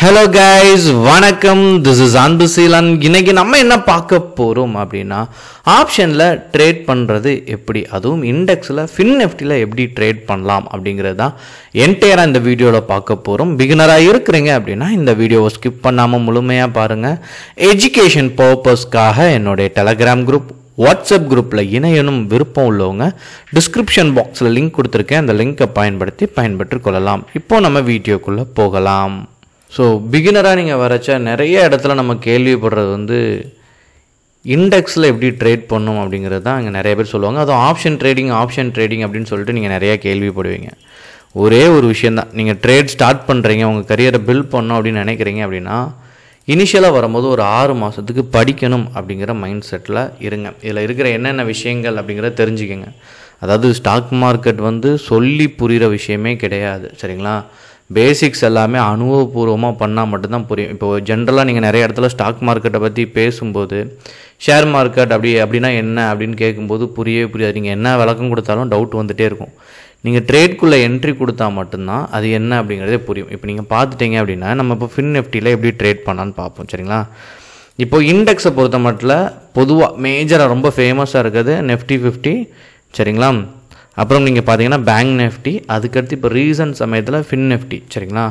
hello guys வணக்கம் this is Anbu Seelan இன்னைக்கு நம்ம என்ன பார்க்க போகிறோம் அப்படின்னா ஆப்ஷனில் ட்ரேட் பண்ணுறது எப்படி அதுவும் இண்டெக்ஸில் ஃபின் நெஃப்டியில் எப்படி ட்ரேட் பண்ணலாம் அப்படிங்கிறது தான் என்டையராக இந்த வீடியோவில் பார்க்க போகிறோம் பிகினராக இருக்கிறீங்க அப்படின்னா இந்த வீடியோவை ஸ்கிப் பண்ணாமல் முழுமையாக பாருங்கள் எஜுகேஷன் பர்பஸ்க்காக என்னுடைய டெலகிராம் குரூப் வாட்ஸ்அப் குரூப்பில் இணையனும் விருப்பம் உள்ளவங்க டிஸ்கிரிப்ஷன் பாக்ஸில் லிங்க் கொடுத்துருக்கேன் அந்த லிங்க்கை பயன்படுத்தி பயன்பெற்று கொள்ளலாம் இப்போது நம்ம வீடியோக்குள்ளே போகலாம் ஸோ பிகினராக நீங்கள் வரச்ச நிறைய இடத்துல நம்ம கேள்விப்படுறது வந்து இண்டெக்ஸில் எப்படி ட்ரேட் பண்ணும் அப்படிங்கிறது தான் இங்கே நிறைய பேர் சொல்லுவாங்க அதுவும் ஆப்ஷன் ட்ரேடிங் ஆப்ஷன் ட்ரேடிங் அப்படின்னு சொல்லிட்டு நீங்கள் நிறையா கேள்விப்படுவீங்க ஒரே ஒரு விஷயந்தான் நீங்கள் ட்ரேட் ஸ்டார்ட் பண்ணுறீங்க உங்கள் கரியரை பில்ட் பண்ணோம் அப்படின்னு நினைக்கிறீங்க அப்படின்னா இனிஷியலாக வரும்போது ஒரு ஆறு மாதத்துக்கு படிக்கணும் அப்படிங்கிற மைண்ட் செட்டில் இருங்க இதில் இருக்கிற என்னென்ன விஷயங்கள் அப்படிங்கிறத தெரிஞ்சுக்கங்க அதாவது ஸ்டாக் மார்க்கெட் வந்து சொல்லி புரிகிற விஷயமே கிடையாது சரிங்களா பேசிக்ஸ் எல்லாமே அனுபவபூர்வமாக பண்ணால் மட்டும்தான் புரியும் இப்போ ஜென்ரலாக நீங்கள் நிறைய இடத்துல ஸ்டாக் மார்க்கெட்டை பற்றி பேசும்போது ஷேர் மார்க்கெட் அப்படி அப்படின்னா என்ன அப்படின்னு கேட்கும்போது புரியவே புரியாது நீங்கள் என்ன விளக்கம் கொடுத்தாலும் டவுட் வந்துகிட்டே இருக்கும் நீங்கள் ட்ரேட்குள்ளே என்ட்ரி கொடுத்தா மட்டும்தான் அது என்ன அப்படிங்கிறதே புரியும் இப்போ நீங்கள் பார்த்துட்டீங்க அப்படின்னா நம்ம இப்போ ஃபின் எஃப்டியில் எப்படி ட்ரேட் பண்ணான்னு பார்ப்போம் சரிங்களா இப்போ இண்டெக்ஸை பொறுத்த மட்டும் பொதுவாக மேஜராக ரொம்ப ஃபேமஸாக இருக்குது நெஃப்டி ஃபிஃப்டி சரிங்களா அப்புறம் நீங்கள் பார்த்தீங்கன்னா பேங்க் நெஃப்டி அதுக்கடுத்து இப்போ ரீசன்ட் சமயத்தில் ஃபின் நெஃப்டி சரிங்களா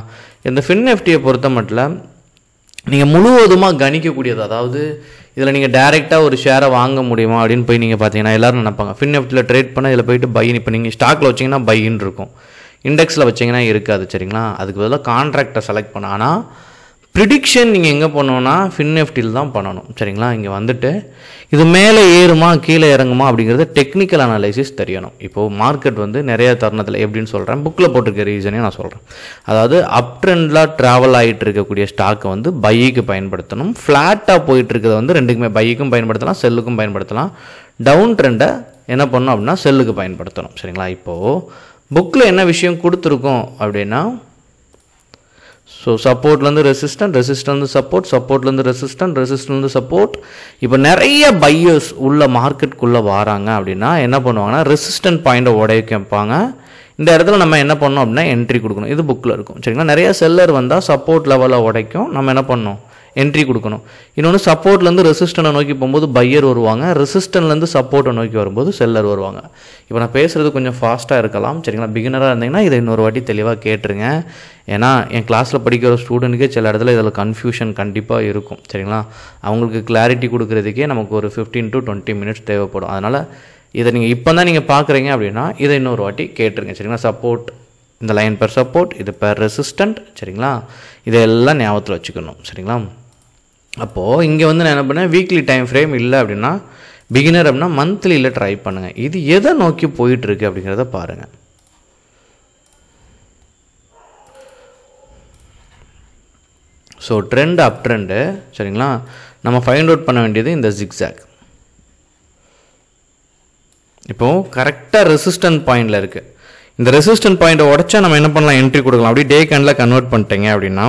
இந்த ஃபின் நெஃப்டியை பொறுத்த மட்டும் நீங்கள் முழுவதுமாக கணிக்கக்கூடியது அதாவது இதில் நீங்கள் டைரெக்டாக ஒரு ஷேரை வாங்க முடியுமா அப்படின்னு போய் நீங்கள் பார்த்தீங்கன்னா எல்லோரும் நினைப்பாங்க ஃபின் நெஃப்டியில் ட்ரேட் பண்ணால் இதில் போயிட்டு பைன்னு இப்போ நீங்கள் ஸ்டாக்கில் வச்சிங்கன்னா பைன்னு இருக்கும் இண்டெக்ஸில் வச்சிங்கன்னா இருக்காது சரிங்களா அதுக்கு பதிலாக கான்ட்ராக்டை செலக்ட் பண்ணால் ஆனால் ப்ரிடிக்ஷன் நீங்கள் எங்கே பண்ணணும்னா ஃபின்எஃப்டியில் தான் பண்ணணும் சரிங்களா இங்கே வந்துட்டு இது மேலே ஏறுமா கீழே இறங்குமா அப்படிங்கிறது டெக்னிக்கல் அனாலிசிஸ் தெரியணும் இப்போது மார்க்கெட் வந்து நிறைய தருணத்தில் எப்படின்னு சொல்கிறேன் புக்கில் போட்டிருக்க ரீசனே நான் சொல்கிறேன் அதாவது அப் ட்ரெண்டில் ட்ராவல் ஆகிட்டு இருக்கக்கூடிய ஸ்டாக்கை வந்து பைக்கு பயன்படுத்தணும் ஃப்ளாட்டாக போயிட்டு இருக்கிறத வந்து ரெண்டுக்குமே பைக்கும் பயன்படுத்தலாம் செல்லுக்கும் பயன்படுத்தலாம் டவுன் ட்ரெண்டை என்ன பண்ணணும் அப்படின்னா செல்லுக்கு பயன்படுத்தணும் சரிங்களா இப்போது புக்கில் என்ன விஷயம் கொடுத்துருக்கோம் அப்படின்னா ஸோ சப்போர்ட்லேருந்து ரெசிஸ்டன்ட் ரெசிஸ்டன்லேருந்து சப்போர்ட் சப்போர்ட்லேருந்து ரெசிஸ்டன்ட் ரெசிஸ்டன்லேருந்து சப்போர்ட் இப்போ நிறைய பையர்ஸ் உள்ள மார்க்கெட்டுக்குள்ளே வராங்க அப்படின்னா என்ன பண்ணுவாங்கன்னா ரெசிஸ்டன்ட் பாயிண்ட்டை உடைய கேட்பாங்க இந்த இடத்துல நம்ம என்ன பண்ணோம் அப்படின்னா என்ட்ரி கொடுக்கணும் இது புக்கில் இருக்கும் சரிங்களா நிறைய செல்லர் வந்தால் சப்போர்ட் லெவலில் உடைக்கும் நம்ம என்ன பண்ணோம் என்ட்ரி கொடுக்கணும் இன்னொன்று சப்போர்ட்லேருந்து ரெசிஸ்டனை நோக்கி போகும்போது பையர் வருவாங்க ரெசிஸ்டன்லேருந்து சப்போர்ட்டை நோக்கி வரும்போது செல்லர் வருவாங்க இப்போ நான் பேசுகிறது கொஞ்சம் ஃபாஸ்ட்டாக இருக்கலாம் சரிங்களா பிகினராக இருந்தீங்கன்னா இதை இன்னொரு வாட்டி தெளிவாக கேட்டுருங்க ஏன்னா என் கிளாஸில் படிக்கிற ஸ்டூடெண்ட்டுக்கு சில இடத்துல இதில் கன்ஃபியூஷன் கண்டிப்பாக இருக்கும் சரிங்களா அவங்களுக்கு கிளாரிட்டி கொடுக்குறதுக்கே நமக்கு ஒரு ஃபிஃப்டீன் டு டுவெண்ட்டி மினிட்ஸ் தேவைப்படும் அதனால் இதை நீங்கள் இப்போ தான் நீங்கள் பார்க்குறீங்க அப்படின்னா இதை இன்னொரு வாட்டி கேட்டுருங்க சரிங்களா சப்போர்ட் இந்த லைன் பெர் சப்போர்ட் இது பெர் ரெசிஸ்டண்ட் சரிங்களா இதெல்லாம் ஞாபகத்தில் வச்சுக்கணும் சரிங்களா அப்போது இங்கே வந்து நான் என்ன பண்ணேன் வீக்லி டைம் ஃப்ரேம் இல்லை அப்படின்னா பிகினர் அப்படின்னா மந்த்லியில் ட்ரை பண்ணுங்கள் இது எதை நோக்கி போயிட்டுருக்கு அப்படிங்கிறத பாருங்கள் ஸோ ட்ரெண்ட் அப் ட்ரெண்டு சரிங்களா நம்ம ஃபைண்ட் அவுட் பண்ண வேண்டியது இந்த ஜிக்ஸாக் இப்போது கரெக்டாக ரெசிஸ்டன்ட் பாயிண்டில் இருக்குது இந்த ரெசிஸ்டன்ட் பாயிண்ட்டை உடச்சா நம்ம என்ன பண்ணலாம் என்ட்ரி கொடுக்கலாம் அப்படியே டே கேண்டில் கன்வெர்ட் பண்ணிட்டீங்க அப்படின்னா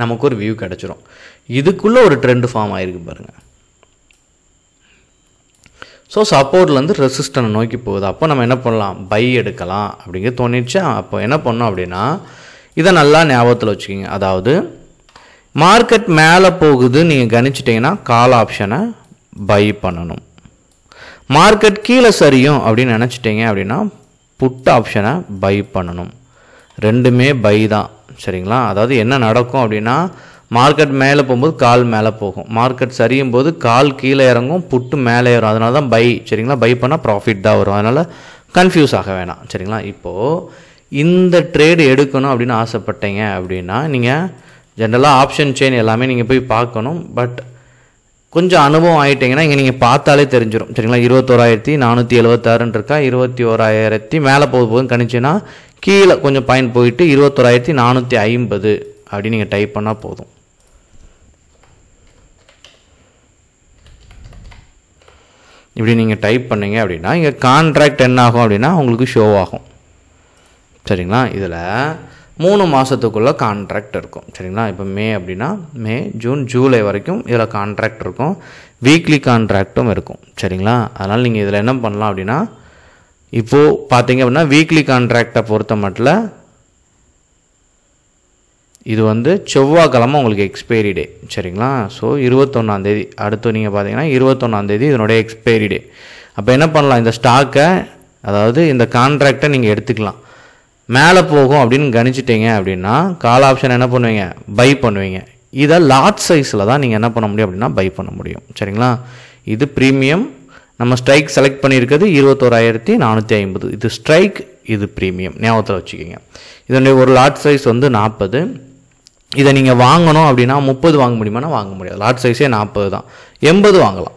நமக்கு ஒரு வியூ கிடச்சிரும் இதுக்குள்ளே ஒரு ட்ரெண்டு ஃபார்ம் ஆகிருக்கு பாருங்கள் ஸோ சப்போர்ட்லேருந்து ரெசிஸ்டனை நோக்கி போகுது அப்போ நம்ம என்ன பண்ணலாம் பை எடுக்கலாம் அப்படிங்கிற தோணிடுச்சு அப்போ என்ன பண்ணோம் அப்படின்னா இதை நல்லா ஞாபகத்தில் வச்சுக்கிங்க அதாவது மார்க்கெட் மேலே போகுது நீங்கள் கணிச்சிட்டிங்கன்னா கால் ஆப்ஷனை பை பண்ணணும் மார்க்கெட் கீழே சரியும் அப்படின்னு நினச்சிட்டிங்க அப்படின்னா புட் ஆப்ஷனை பை பண்ணணும் ரெண்டுமே பை தான் சரிங்களா அதாவது என்ன நடக்கும் அப்படின்னா மார்க்கெட் மேலே போகும்போது கால் மேலே போகும் மார்க்கெட் சரியும் போது கால் கீழே இறங்கும் புட்டு மேலே ஏறும் அதனால தான் பை சரிங்களா பை பண்ணால் ப்ராஃபிட் தான் வரும் அதனால் கன்ஃபியூஸ் ஆக வேணாம் சரிங்களா இப்போது இந்த ட்ரேடு எடுக்கணும் அப்படின்னு ஆசைப்பட்டீங்க அப்படின்னா நீங்கள் ஜென்ரலாக ஆப்ஷன் செயின் எல்லாமே நீங்கள் போய் பார்க்கணும் பட் கொஞ்சம் அனுபவம் ஆகிட்டீங்கன்னா இங்கே நீங்கள் பார்த்தாலே தெரிஞ்சிடும் சரிங்களா இருபத்தோராயிரத்தி நானூற்றி எழுபத்தாறுன்னு இருக்கா இருபத்தி ஓராயிரத்தி மேலே போக போதும் கணிச்சுன்னா கீழே கொஞ்சம் பாயிண்ட் போயிட்டு இருபத்தோராயிரத்தி நானூற்றி ஐம்பது அப்படின்னு நீங்கள் டைப் பண்ணால் போதும் இப்படி நீங்கள் டைப் பண்ணீங்க அப்படின்னா இங்கே கான்ட்ராக்ட் என்ன ஆகும் அப்படின்னா உங்களுக்கு ஷோ ஆகும் சரிங்களா இதில் மூணு மாதத்துக்குள்ளே கான்ட்ராக்ட் இருக்கும் சரிங்களா இப்போ மே அப்படின்னா மே ஜூன் ஜூலை வரைக்கும் இதில் கான்ட்ராக்ட் இருக்கும் வீக்லி கான்ட்ராக்டும் இருக்கும் சரிங்களா அதனால் நீங்கள் இதில் என்ன பண்ணலாம் அப்படின்னா இப்போது பார்த்தீங்க அப்படின்னா வீக்லி கான்ட்ராக்டை பொறுத்த மட்டும் இது வந்து செவ்வாய்க்கிழமை உங்களுக்கு எக்ஸ்பைரி டே சரிங்களா ஸோ இருபத்தொன்னாந்தேதி அடுத்து நீங்கள் பார்த்தீங்கன்னா இருபத்தொன்னாந்தேதி இதனுடைய எக்ஸ்பைரி டே அப்போ என்ன பண்ணலாம் இந்த ஸ்டாக்கை அதாவது இந்த கான்ட்ராக்டை நீங்கள் எடுத்துக்கலாம் மேலே போகும் அப்படின்னு கணிச்சிட்டிங்க அப்படின்னா கால் ஆப்ஷன் என்ன பண்ணுவீங்க பை பண்ணுவீங்க இதை லார்ஜ் சைஸில் தான் நீங்கள் என்ன பண்ண முடியும் அப்படின்னா பை பண்ண முடியும் சரிங்களா இது ப்ரீமியம் நம்ம ஸ்ட்ரைக் செலக்ட் பண்ணியிருக்கிறது இருபத்தோராயிரத்தி நானூற்றி ஐம்பது இது ஸ்ட்ரைக் இது ப்ரீமியம் ஞாபகத்தில் வச்சுக்கோங்க இதனுடைய ஒரு லாட் சைஸ் வந்து நாற்பது இதை நீங்கள் வாங்கணும் அப்படின்னா முப்பது வாங்க முடியுமானா வாங்க முடியாது லாட் சைஸே நாற்பது தான் எண்பது வாங்கலாம்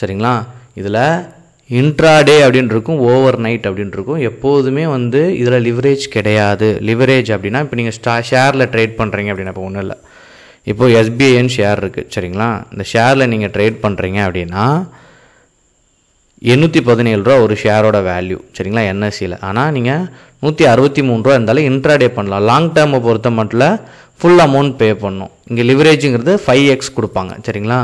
சரிங்களா இதில் இன்ட்ராடே அப்படின்னு இருக்கும் ஓவர் நைட் அப்படின்னு இருக்கும் எப்போதுமே வந்து இதில் லிவரேஜ் கிடையாது லிவரேஜ் அப்படின்னா இப்போ நீங்கள் ஸ்டா ஷேரில் ட்ரேட் பண்ணுறீங்க அப்படின்னா இப்போ ஒன்றும் இல்லை இப்போது எஸ்பிஐன்னு ஷேர் இருக்குது சரிங்களா இந்த ஷேரில் நீங்கள் ட்ரேட் பண்ணுறீங்க அப்படின்னா எண்ணூற்றி பதினேழு ரூபா ஒரு ஷேரோட வேல்யூ சரிங்களா என்எஸ்சியில் e ஆனால் நீங்கள் நூற்றி அறுபத்தி மூணு ரூபா இருந்தாலும் இன்ட்ராடே பண்ணலாம் லாங் டேர்மை பொறுத்த மட்டும் ஃபுல் அமௌண்ட் பே பண்ணும் இங்கே லிவரேஜுங்கிறது ஃபைவ் எக்ஸ் கொடுப்பாங்க சரிங்களா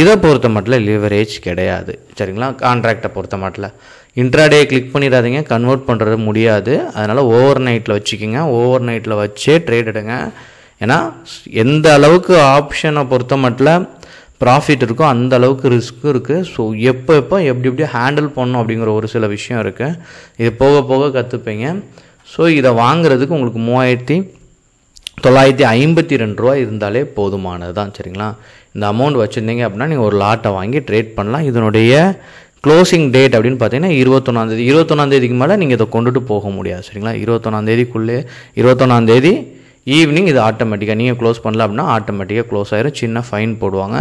இதை பொறுத்த மட்டும் லிவரேஜ் கிடையாது சரிங்களா கான்ட்ராக்டை பொறுத்த மட்டும் இன்ட்ராடே கிளிக் பண்ணிடாதீங்க கன்வெர்ட் பண்ணுறது முடியாது அதனால் ஓவர் நைட்டில் வச்சுக்கோங்க ஓவர் நைட்டில் வச்சே ட்ரேட் எடுங்க ஏன்னா எந்த அளவுக்கு ஆப்ஷனை பொறுத்த மட்டும் ப்ராஃபிட் இருக்கோ அந்த அளவுக்கு ரிஸ்க்கும் இருக்குது ஸோ எப்போ எப்போ எப்படி எப்படி ஹேண்டில் பண்ணணும் அப்படிங்கிற ஒரு சில விஷயம் இருக்குது இது போக போக கற்றுப்பீங்க ஸோ இதை வாங்குறதுக்கு உங்களுக்கு மூவாயிரத்தி தொள்ளாயிரத்தி ஐம்பத்தி ரெண்டு ரூபா இருந்தாலே போதுமானது தான் சரிங்களா இந்த அமௌண்ட் வச்சுருந்தீங்க அப்படின்னா நீங்கள் ஒரு லாட்டை வாங்கி ட்ரேட் பண்ணலாம் இதனுடைய க்ளோசிங் டேட் அப்படின்னு பார்த்தீங்கன்னா இருபத்தொன்னாந்தேதி இருபத்தொன்னாந்தேதிக்கு மேலே நீங்கள் இதை கொண்டுட்டு போக முடியாது சரிங்களா இருபத்தொன்னாந்தேதிக்குள்ளே இருபத்தொன்னாந்தேதி ஈவினிங் இது ஆட்டோமேட்டிக்காக நீங்கள் க்ளோஸ் பண்ணல அப்படின்னா ஆட்டோமேட்டிக்காக க்ளோஸ் ஆகிரும் சின்ன ஃபைன் போடுவாங்க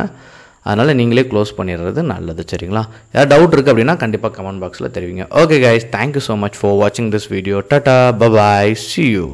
அதனால் நீங்களே க்ளோஸ் பண்ணிடுறது நல்லது சரிங்களா ஏதாவது டவுட் இருக்குது அப்படின்னா கண்டிப்பாக கமெண்ட் பாக்ஸில் தெரிவிங்க okay guys thank you so much for வாட்சிங் this video tata bye bye see you